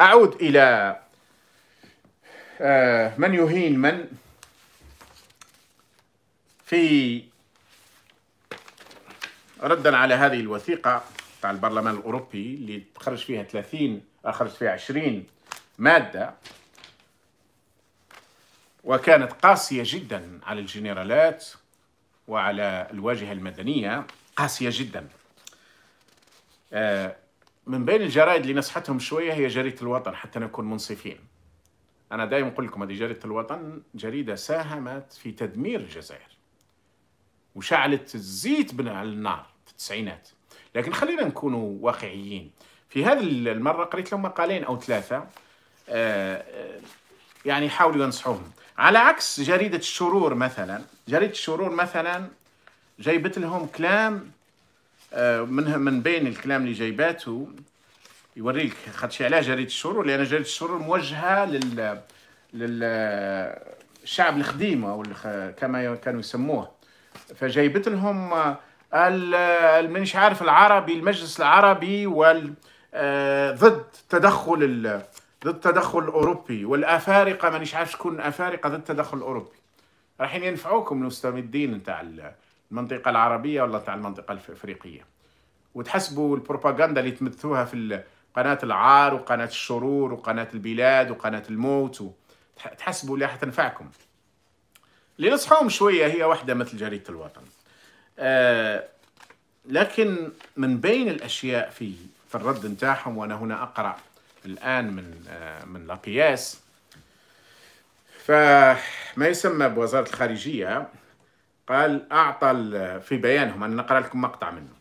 أعود إلى آه، من يهين من في ردا على هذه الوثيقة تاع البرلمان الأوروبي اللي تخرج فيها 30 خرج فيها 20 آه، مادة وكانت قاسية جدا على الجنرالات وعلى الواجهة المدنية قاسية جدا آه، من بين الجرائد اللي نصحتهم شويه هي جريده الوطن حتى نكون منصفين انا دائما اقول لكم هذه جريده الوطن جريده ساهمت في تدمير الجزائر وشعلت الزيت على النار في التسعينات لكن خلينا نكونوا واقعيين في هذه المره قريت لهم مقالين او ثلاثه آه، آه، يعني حاولوا ينصحوهم على عكس جريده الشرور مثلا جريده الشرور مثلا جايبت لهم كلام آه، منها من بين الكلام اللي جايباته يوريك خاطرش علاه جريده الشرور لان جريده الشرور موجهه لل للشعب القديم او كما كانوا يسموه فجايبت لهم مانيش عارف العربي المجلس العربي وال آه، ضد تدخل ضد تدخل الاوروبي والافارقه مانيش عارف شكون افارقه ضد التدخل الاوروبي رايحين ينفعوكم المستمدين نتاع المنطقة العربية ولا تاع المنطقة الإفريقية وتحسبوا البروباغندا اللي تمثوها في قناة العار وقناة الشرور وقناة البلاد وقناة الموت تحسبوا اللي حتنفعكم اللي نصحوهم شوية هي واحدة مثل جريدة الوطن آه لكن من بين الأشياء في في الرد نتاعهم وأنا هنا أقرأ الآن من آه من لقياس فما يسمى بوزارة الخارجية قال أعطى في بيانهم أنا نقرأ لكم مقطع منه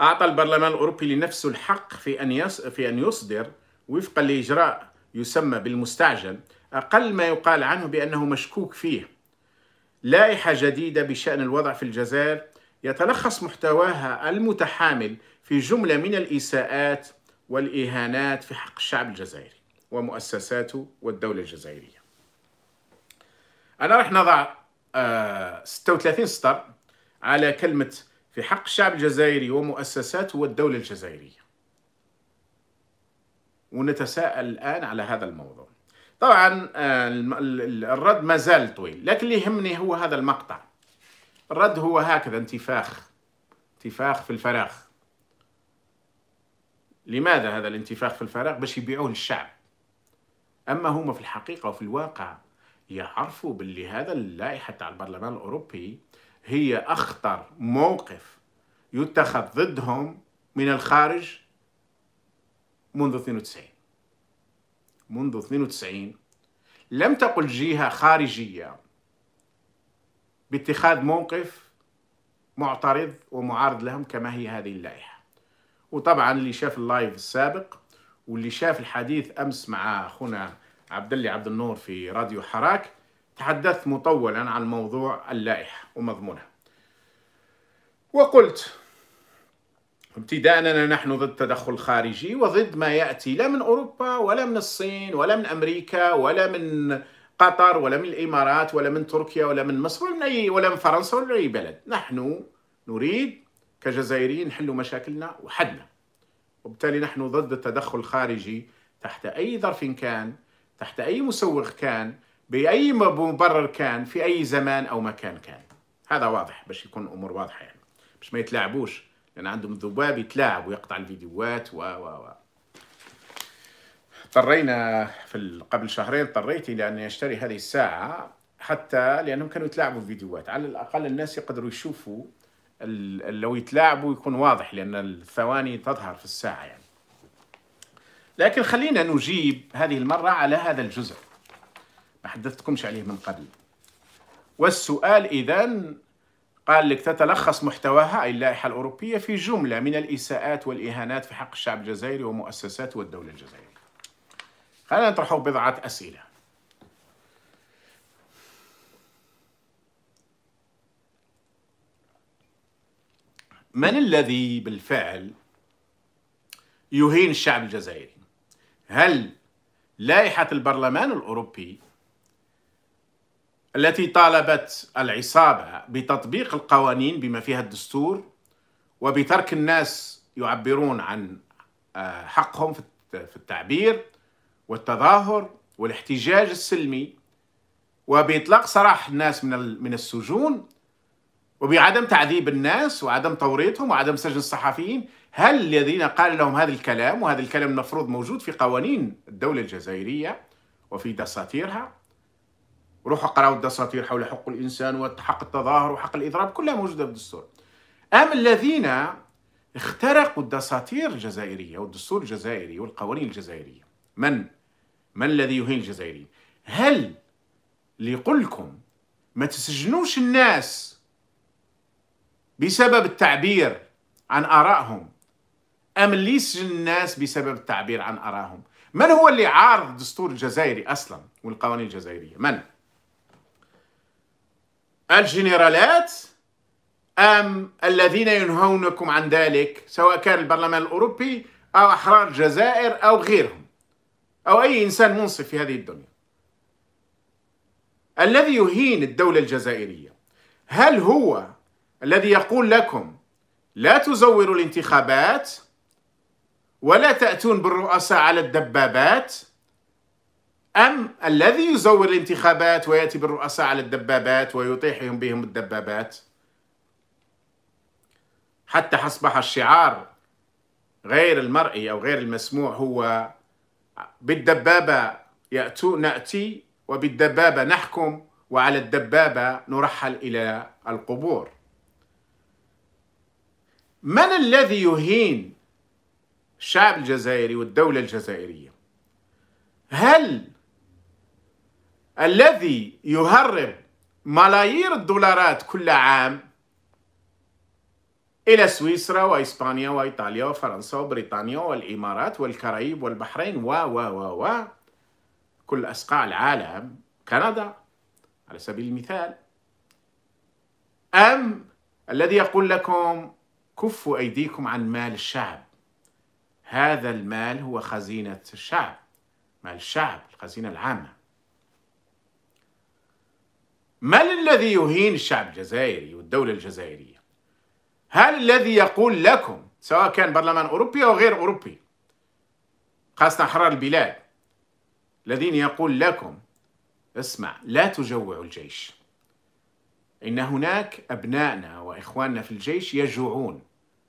أعطى البرلمان الأوروبي لنفسه الحق في أن في أن يصدر وفقا لإجراء يسمى بالمستعجل أقل ما يقال عنه بأنه مشكوك فيه لائحة جديدة بشأن الوضع في الجزائر يتلخص محتواها المتحامل في جملة من الإساءات والإهانات في حق الشعب الجزائري ومؤسساته والدولة الجزائرية أنا راح نضع 36 سطر على كلمة في حق الشعب الجزائري ومؤسسات والدولة الجزائرية ونتساءل الآن على هذا الموضوع طبعا آه، الرد ما زال طويل لكن اللي يهمني هو هذا المقطع الرد هو هكذا انتفاخ انتفاخ في الفراغ لماذا هذا الانتفاخ في الفراغ باش يبيعوه للشعب أما هما في الحقيقة وفي الواقع يعرفوا باللي هذا اللائحة تاع البرلمان الأوروبي هي أخطر موقف يتخذ ضدهم من الخارج منذ 92 منذ 92 لم تقل جهة خارجية باتخاذ موقف معترض ومعارض لهم كما هي هذه اللائحة وطبعا اللي شاف اللايف السابق واللي شاف الحديث أمس مع أخونا عبد اللي عبد النور في راديو حراك تحدثت مطولا عن موضوع اللائحة ومضمونها وقلت أننا نحن ضد التدخل الخارجي وضد ما يأتي لا من أوروبا ولا من الصين ولا من أمريكا ولا من قطر ولا من الإمارات ولا من تركيا ولا من مصر ولا من, أي ولا من فرنسا ولا من أي بلد نحن نريد كجزائريين نحل مشاكلنا وحدنا وبالتالي نحن ضد التدخل الخارجي تحت أي ظرف كان تحت أي مسوغ كان بأي مبرر كان في أي زمان أو مكان كان هذا واضح باش يكون الأمور واضحة يعني باش ما يتلاعبوش لأن عندهم ذباب يتلاعب ويقطع الفيديوهات و و و اضطرينا في قبل شهرين اضطريت إلى أن أشتري هذه الساعة حتى لأنهم كانوا يتلاعبوا في فيديوهات على الأقل الناس يقدروا يشوفوا لو يتلاعبوا يكون واضح لأن الثواني تظهر في الساعة يعني لكن خلينا نجيب هذه المرة على هذا الجزء ما حدثتكمش عليه من قبل والسؤال إذا قال لك تتلخص محتواها أي اللائحة الأوروبية في جملة من الإساءات والإهانات في حق الشعب الجزائري ومؤسساته والدولة الجزائرية خلينا نطرح بضعة أسئلة من الذي بالفعل يهين الشعب الجزائري هل لائحة البرلمان الأوروبي التي طالبت العصابة بتطبيق القوانين بما فيها الدستور وبترك الناس يعبرون عن آه، حقهم في التعبير والتظاهر والاحتجاج السلمي وبإطلاق سراح الناس من من السجون وبعدم تعذيب الناس وعدم توريطهم وعدم سجن الصحفيين هل الذين قال لهم هذا الكلام وهذا الكلام المفروض موجود في قوانين الدولة الجزائرية وفي دساتيرها روحوا قراوا الدساتير حول حق الإنسان وحق التظاهر وحق الإضراب كلها موجودة في الدستور أم الذين اخترقوا الدساتير الجزائرية والدستور الجزائري والقوانين الجزائرية من؟ من الذي يهين الجزائريين؟ هل اللي يقول لكم ما تسجنوش الناس بسبب التعبير عن آرائهم أم ليس الناس بسبب التعبير عن آرائهم من هو اللي عارض الدستور الجزائري أصلا والقوانين الجزائرية من؟ الجنرالات أم الذين ينهونكم عن ذلك سواء كان البرلمان الأوروبي أو أحرار الجزائر أو غيرهم أو أي إنسان منصف في هذه الدنيا الذي يهين الدولة الجزائرية هل هو الذي يقول لكم لا تزوروا الانتخابات ولا تأتون بالرؤساء على الدبابات أم الذي يزور الانتخابات ويأتي بالرؤساء على الدبابات ويطيحهم بهم الدبابات حتى أصبح الشعار غير المرئي أو غير المسموع هو بالدبابة يأتو نأتي وبالدبابة نحكم وعلى الدبابة نرحل إلى القبور من الذي يهين الشعب الجزائري والدولة الجزائرية هل الذي يهرب ملايير الدولارات كل عام إلى سويسرا وإسبانيا وإيطاليا وفرنسا وبريطانيا والإمارات والكاريب والبحرين و و و و كل أسقاع العالم كندا على سبيل المثال أم الذي يقول لكم كفوا أيديكم عن مال الشعب هذا المال هو خزينة الشعب مال الشعب الخزينة العامة ما الذي يهين الشعب الجزائري والدولة الجزائرية هل الذي يقول لكم سواء كان برلمان أوروبي أو غير أوروبي خاصة أحرار البلاد الذين يقول لكم اسمع لا تجوعوا الجيش إن هناك أبنائنا وإخواننا في الجيش يجوعون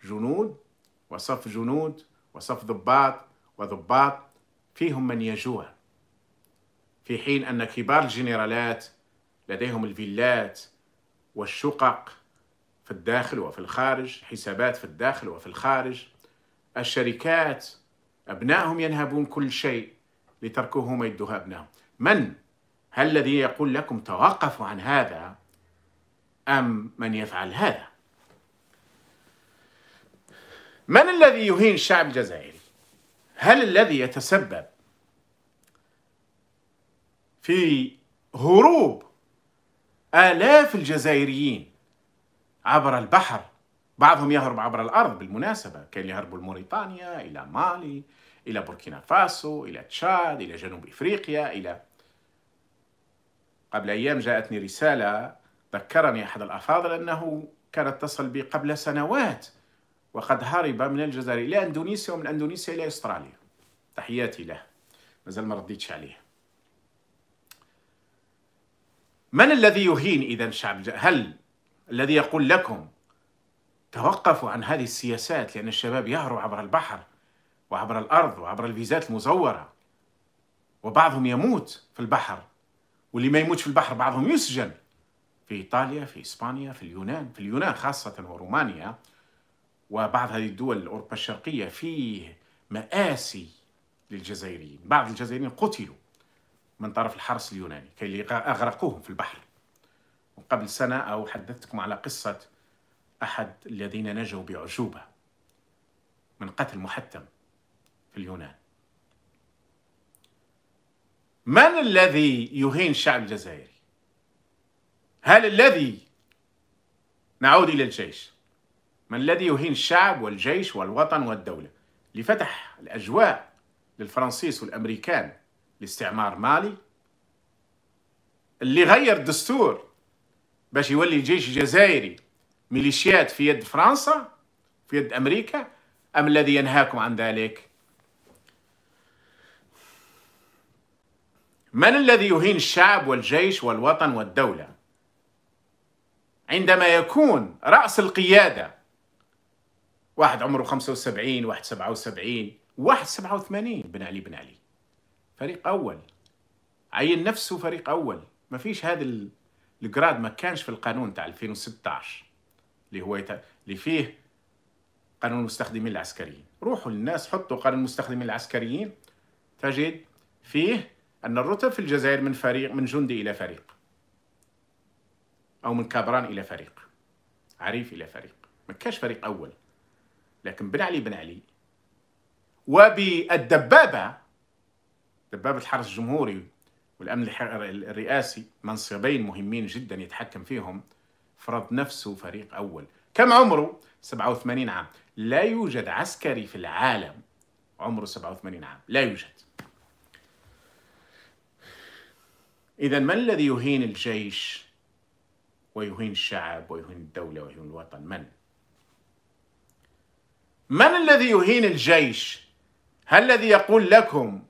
جنود وصف جنود وصف ضباط وضباط فيهم من يجوع في حين أن كبار الجنرالات لديهم الفيلات والشقق في الداخل وفي الخارج حسابات في الداخل وفي الخارج الشركات أبنائهم ينهبون كل شيء لتركوه ما يدوها أبنائهم من هل الذي يقول لكم توقفوا عن هذا أم من يفعل هذا من الذي يهين الشعب الجزائري؟ هل الذي يتسبب في هروب آلاف الجزائريين عبر البحر بعضهم يهرب عبر الأرض بالمناسبة كان يهربوا لموريتانيا إلى مالي إلى بوركينا فاسو إلى تشاد إلى جنوب إفريقيا إلى قبل أيام جاءتني رسالة ذكرني أحد الأفاضل أنه كان اتصل بي قبل سنوات وقد هرب من الجزائر إلى أندونيسيا ومن أندونيسيا إلى أستراليا تحياتي له مازال ما رديتش عليه من الذي يهين إذا الشعب هل الذي يقول لكم توقفوا عن هذه السياسات لأن الشباب يهروا عبر البحر وعبر الأرض وعبر الفيزات المزورة وبعضهم يموت في البحر واللي ما يموت في البحر بعضهم يسجن في إيطاليا في إسبانيا في اليونان في اليونان خاصة ورومانيا وبعض هذه الدول أوروبا الشرقية فيه مآسي للجزائريين بعض الجزائريين قتلوا من طرف الحرس اليوناني كي أغرقوهم في البحر وقبل سنة أو حدثتكم على قصة أحد الذين نجوا بعجوبة من قتل محتم في اليونان من الذي يهين الشعب الجزائري؟ هل الذي نعود إلى الجيش من الذي يهين الشعب والجيش والوطن والدولة لفتح الأجواء للفرنسيس والأمريكان لاستعمار مالي اللي غير الدستور باش يولي الجيش الجزائري ميليشيات في يد فرنسا في يد أمريكا أم الذي ينهاكم عن ذلك من الذي يهين الشعب والجيش والوطن والدولة عندما يكون رأس القيادة واحد عمره 75 واحد 77 واحد 87 بن علي بن علي فريق اول عين نفسه فريق اول ما فيش هذا الجراد ما كانش في القانون تاع 2016 اللي هو يت... اللي فيه قانون المستخدمين العسكريين روحوا للناس حطوا قانون المستخدمين العسكريين تجد فيه أن الرتب في الجزائر من فريق من جندي إلى فريق أو من كابران إلى فريق عريف إلى فريق ما كانش فريق أول لكن بن علي بن علي وبالدبابة دبابة الحرس الجمهوري والأمن الرئاسي منصبين مهمين جدا يتحكم فيهم فرض نفسه فريق أول كم عمره؟ 87 عام لا يوجد عسكري في العالم عمره 87 عام لا يوجد إذا ما الذي يهين الجيش ويهين الشعب ويهين الدولة ويهين الوطن من؟ من الذي يهين الجيش هل الذي يقول لكم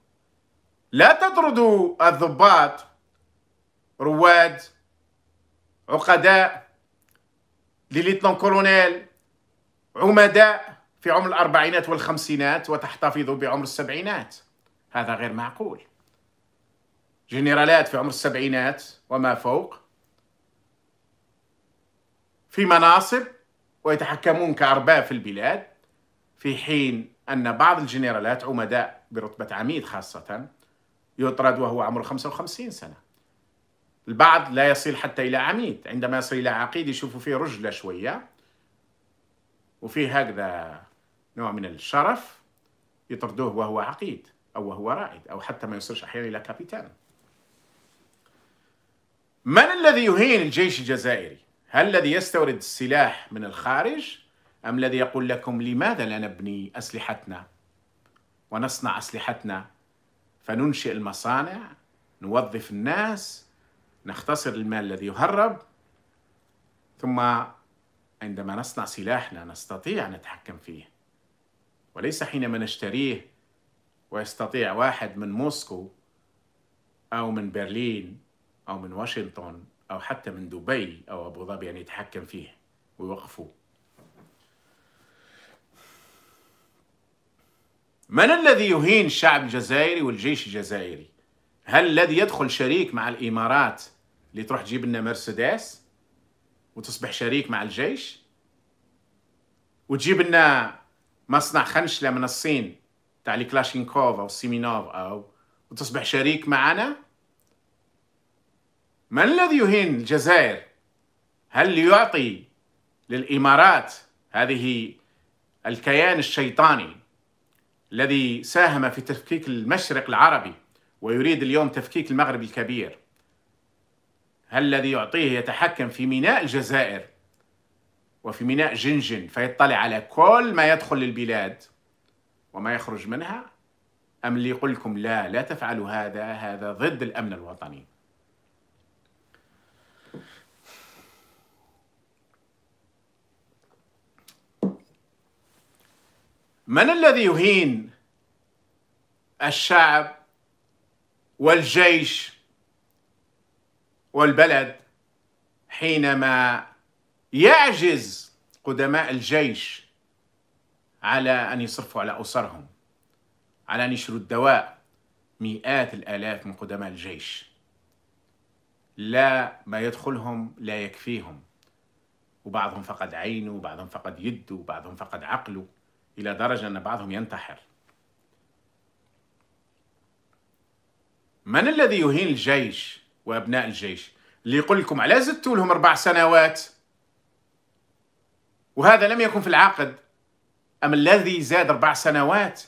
لا تطردوا الضباط رواد عقداء لليتنان كولونيل عمداء في عمر الأربعينات والخمسينات وتحتفظوا بعمر السبعينات هذا غير معقول جنرالات في عمر السبعينات وما فوق في مناصب ويتحكمون كأرباب في البلاد في حين أن بعض الجنرالات عمداء برتبة عميد خاصة يطرد وهو عمره 55 سنة البعض لا يصل حتى إلى عميد عندما يصل إلى عقيد يشوفوا فيه رجلة شوية وفيه هكذا نوع من الشرف يطردوه وهو عقيد أو وهو رائد أو حتى ما يصلش أحيانا إلى كابيتان من الذي يهين الجيش الجزائري؟ هل الذي يستورد السلاح من الخارج أم الذي يقول لكم لماذا لا نبني أسلحتنا ونصنع أسلحتنا فننشئ المصانع نوظف الناس نختصر المال الذي يهرب ثم عندما نصنع سلاحنا نستطيع أن نتحكم فيه وليس حينما نشتريه ويستطيع واحد من موسكو أو من برلين أو من واشنطن أو حتى من دبي أو أبو ظبي أن يتحكم فيه ويوقفوه من الذي يهين الشعب الجزائري والجيش الجزائري هل الذي يدخل شريك مع الإمارات اللي تروح تجيب لنا مرسيدس وتصبح شريك مع الجيش وتجيب لنا مصنع خنشلة من الصين تاع الكلاشينكوف أو السيمينوف أو وتصبح شريك معنا من الذي يهين الجزائر هل يعطي للإمارات هذه الكيان الشيطاني الذي ساهم في تفكيك المشرق العربي ويريد اليوم تفكيك المغرب الكبير هل الذي يعطيه يتحكم في ميناء الجزائر وفي ميناء جنجن فيطلع على كل ما يدخل للبلاد وما يخرج منها أم اللي يقول لكم لا لا تفعلوا هذا هذا ضد الأمن الوطني من الذي يهين الشعب والجيش والبلد حينما يعجز قدماء الجيش على ان يصرفوا على اسرهم على ان يشروا الدواء مئات الالاف من قدماء الجيش لا ما يدخلهم لا يكفيهم وبعضهم فقد عينه وبعضهم فقد يده وبعضهم فقد عقله إلى درجة أن بعضهم ينتحر من الذي يهين الجيش وأبناء الجيش اللي يقول لكم على زدتوا لهم أربع سنوات وهذا لم يكن في العقد أم الذي زاد أربع سنوات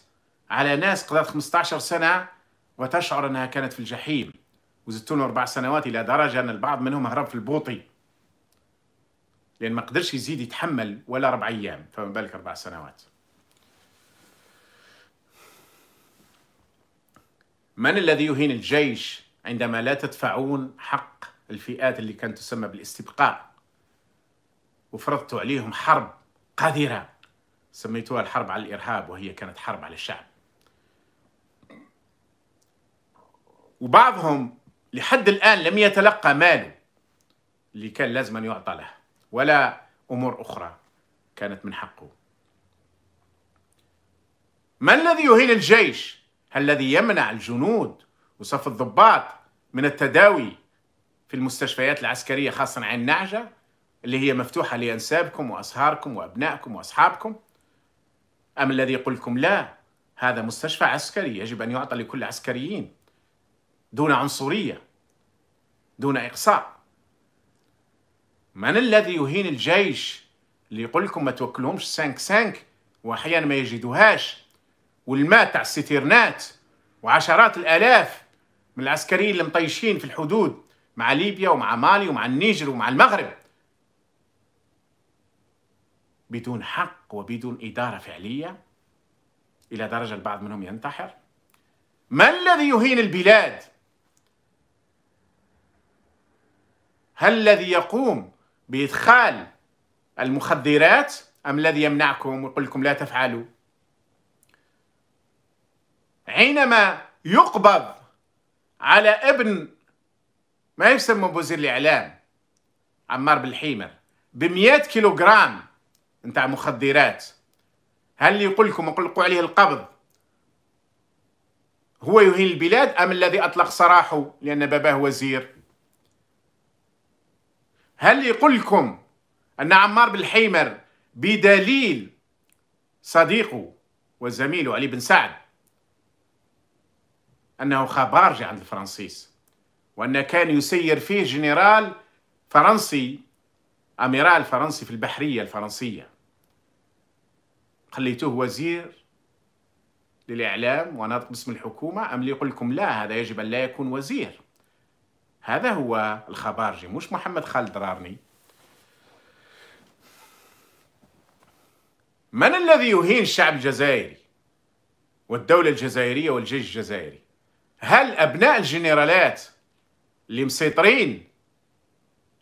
على ناس قضت 15 سنة وتشعر أنها كانت في الجحيم وزدتوا لهم أربع سنوات إلى درجة أن البعض منهم هرب في البوطي لأن ما قدرش يزيد يتحمل ولا أربع أيام فما بالك أربع سنوات من الذي يهين الجيش عندما لا تدفعون حق الفئات اللي كانت تسمى بالاستبقاء وفرضتوا عليهم حرب قذرة سميتوها الحرب على الإرهاب وهي كانت حرب على الشعب وبعضهم لحد الآن لم يتلقى ماله اللي كان لازم أن يعطى له ولا أمور أخرى كانت من حقه ما الذي يهين الجيش الذي يمنع الجنود وصف الضباط من التداوي في المستشفيات العسكرية خاصة عين النعجة اللي هي مفتوحة لأنسابكم وأصهاركم وأبنائكم وأصحابكم أم الذي يقول لكم لا هذا مستشفى عسكري يجب أن يعطى لكل العسكريين دون عنصرية دون إقصاء من الذي يهين الجيش اللي يقول لكم ما توكلهمش سانك سانك وأحيانا ما يجدوهاش والماء تاع السيتيرنات وعشرات الالاف من العسكريين اللي مطيشين في الحدود مع ليبيا ومع مالي ومع النيجر ومع المغرب بدون حق وبدون إدارة فعلية إلى درجة البعض منهم ينتحر ما الذي يهين البلاد هل الذي يقوم بإدخال المخدرات أم الذي يمنعكم ويقول لكم لا تفعلوا حينما يقبض على ابن ما يسمى وزير الإعلام عمار بالحيمر 100 كيلوغرام نتاع مخدرات هل يقول لكم يقول عليه القبض هو يهين البلاد أم الذي أطلق سراحه لأن باباه وزير هل يقول لكم أن عمار بالحيمر بدليل صديقه وزميله علي بن سعد أنه خبارجي عند الفرنسيس وأن كان يسير فيه جنرال فرنسي أميرال فرنسي في البحرية الفرنسية خليتوه وزير للإعلام وناطق باسم الحكومة أم يقول لكم لا هذا يجب أن لا يكون وزير هذا هو الخبارجي مش محمد خالد رارني من الذي يهين الشعب الجزائري والدولة الجزائرية والجيش الجزائري هل أبناء الجنرالات اللي مسيطرين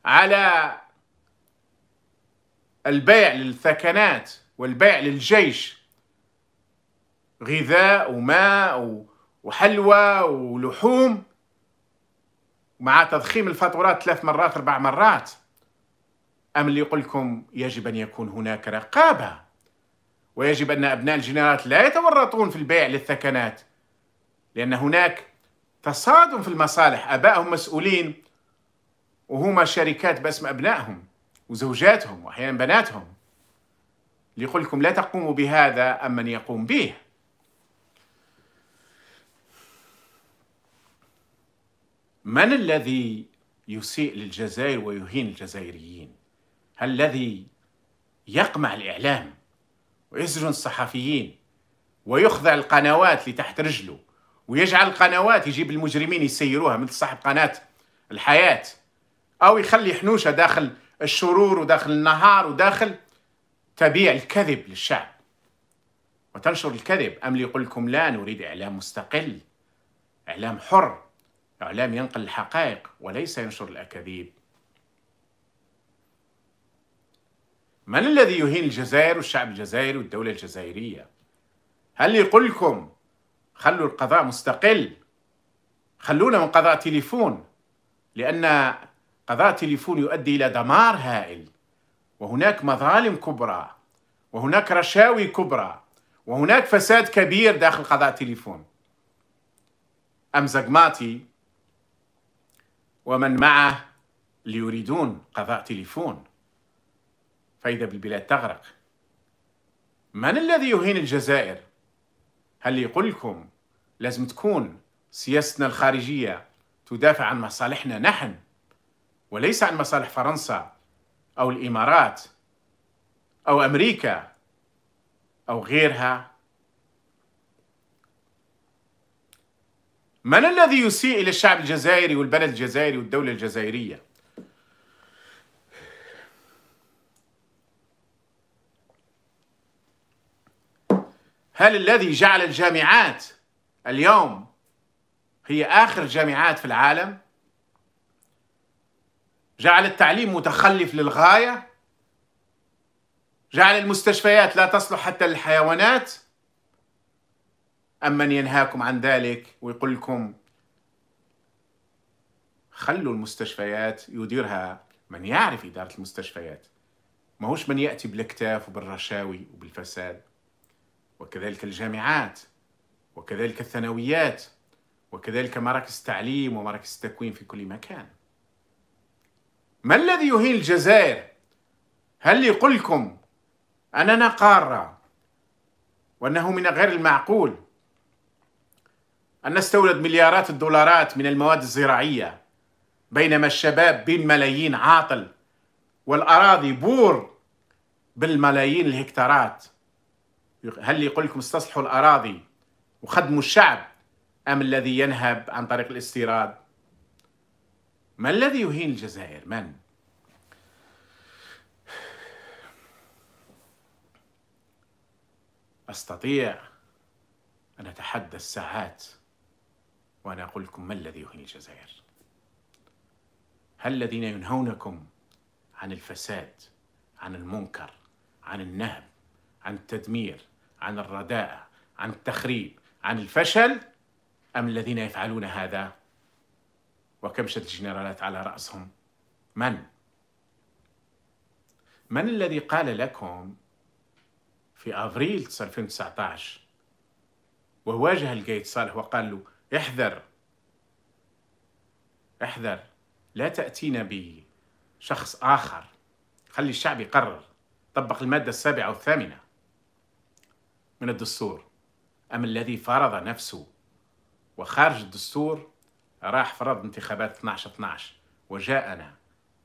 على البيع للثكنات والبيع للجيش غذاء وماء وحلوى ولحوم مع تضخيم الفاتورات ثلاث مرات اربع مرات أم اللي يقول لكم يجب أن يكون هناك رقابة ويجب أن أبناء الجنرالات لا يتورطون في البيع للثكنات لأن هناك تصادم في المصالح أبائهم مسؤولين وهما شركات باسم أبنائهم وزوجاتهم وأحيانا بناتهم ليقول لكم لا تقوموا بهذا أم من يقوم به من الذي يسيء للجزائر ويهين الجزائريين هل الذي يقمع الإعلام ويسجن الصحفيين ويخضع القنوات لتحت رجله ويجعل قنوات يجيب المجرمين يسيروها مثل صاحب قناه الحياه او يخلي حنوشه داخل الشرور وداخل النهار وداخل تبيع الكذب للشعب وتنشر الكذب ام يقول لكم لا نريد اعلام مستقل اعلام حر اعلام ينقل الحقائق وليس ينشر الاكاذيب من الذي يهين الجزائر والشعب الجزائري والدوله الجزائريه هل يقول لكم خلوا القضاء مستقل خلونا من قضاء تليفون لأن قضاء تليفون يؤدي إلى دمار هائل وهناك مظالم كبرى وهناك رشاوي كبرى وهناك فساد كبير داخل قضاء تليفون أمزقماتي ومن معه ليريدون قضاء تليفون فإذا بالبلاد تغرق من الذي يهين الجزائر هل يقول لكم لازم تكون سياستنا الخارجية تدافع عن مصالحنا نحن وليس عن مصالح فرنسا أو الإمارات أو أمريكا أو غيرها من الذي يسيء إلى الشعب الجزائري والبلد الجزائري والدولة الجزائرية؟ هل الذي جعل الجامعات اليوم هي آخر جامعات في العالم جعل التعليم متخلف للغاية جعل المستشفيات لا تصلح حتى للحيوانات أم من ينهاكم عن ذلك ويقول لكم خلوا المستشفيات يديرها من يعرف إدارة المستشفيات ما هوش من يأتي بالكتاف وبالرشاوي وبالفساد وكذلك الجامعات وكذلك الثانويات وكذلك مراكز التعليم ومراكز التكوين في كل مكان ما الذي يهين الجزائر هل يقول لكم أننا قارة وأنه من غير المعقول أن نستورد مليارات الدولارات من المواد الزراعية بينما الشباب بين ملايين عاطل والأراضي بور بالملايين الهكتارات هل يقول لكم استصلحوا الأراضي وخدموا الشعب أم الذي ينهب عن طريق الاستيراد ما الذي يهين الجزائر من؟ أستطيع أن أتحدى الساعات وأنا أقول لكم ما الذي يهين الجزائر هل الذين ينهونكم عن الفساد عن المنكر عن النهب عن التدمير عن الرداءة عن التخريب عن الفشل أم الذين يفعلون هذا وكبشة الجنرالات على رأسهم من؟ من الذي قال لكم في أفريل 2019 وواجه القيد صالح وقال له احذر احذر لا تأتينا بشخص آخر خلي الشعب يقرر طبق المادة السابعة والثامنة من الدستور أم الذي فرض نفسه وخارج الدستور راح فرض انتخابات 12 12 وجاءنا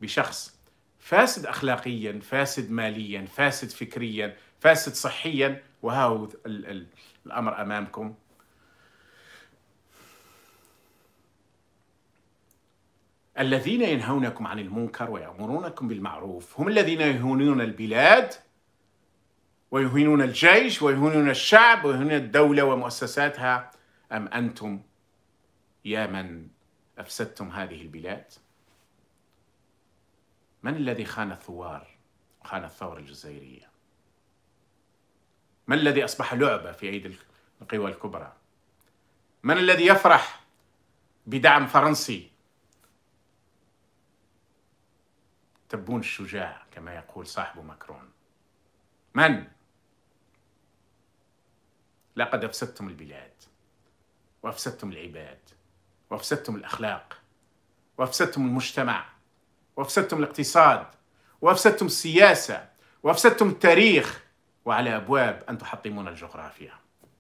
بشخص فاسد اخلاقيا، فاسد ماليا، فاسد فكريا، فاسد صحيا وها هو ال ال الامر امامكم. الذين ينهونكم عن المنكر ويامرونكم بالمعروف هم الذين يهونون البلاد ويهينون الجيش ويهينون الشعب ويهينون الدولة ومؤسساتها أم أنتم يا من أفسدتم هذه البلاد من الذي خان الثوار وخان الثورة الجزائرية من الذي أصبح لعبة في أيدي القوى الكبرى من الذي يفرح بدعم فرنسي تبون الشجاع كما يقول صاحب مكرون من لقد أفسدتم البلاد وأفسدتم العباد وأفسدتم الأخلاق وأفسدتم المجتمع وأفسدتم الاقتصاد وأفسدتم السياسة وأفسدتم التاريخ وعلى أبواب أن تحطمون الجغرافيا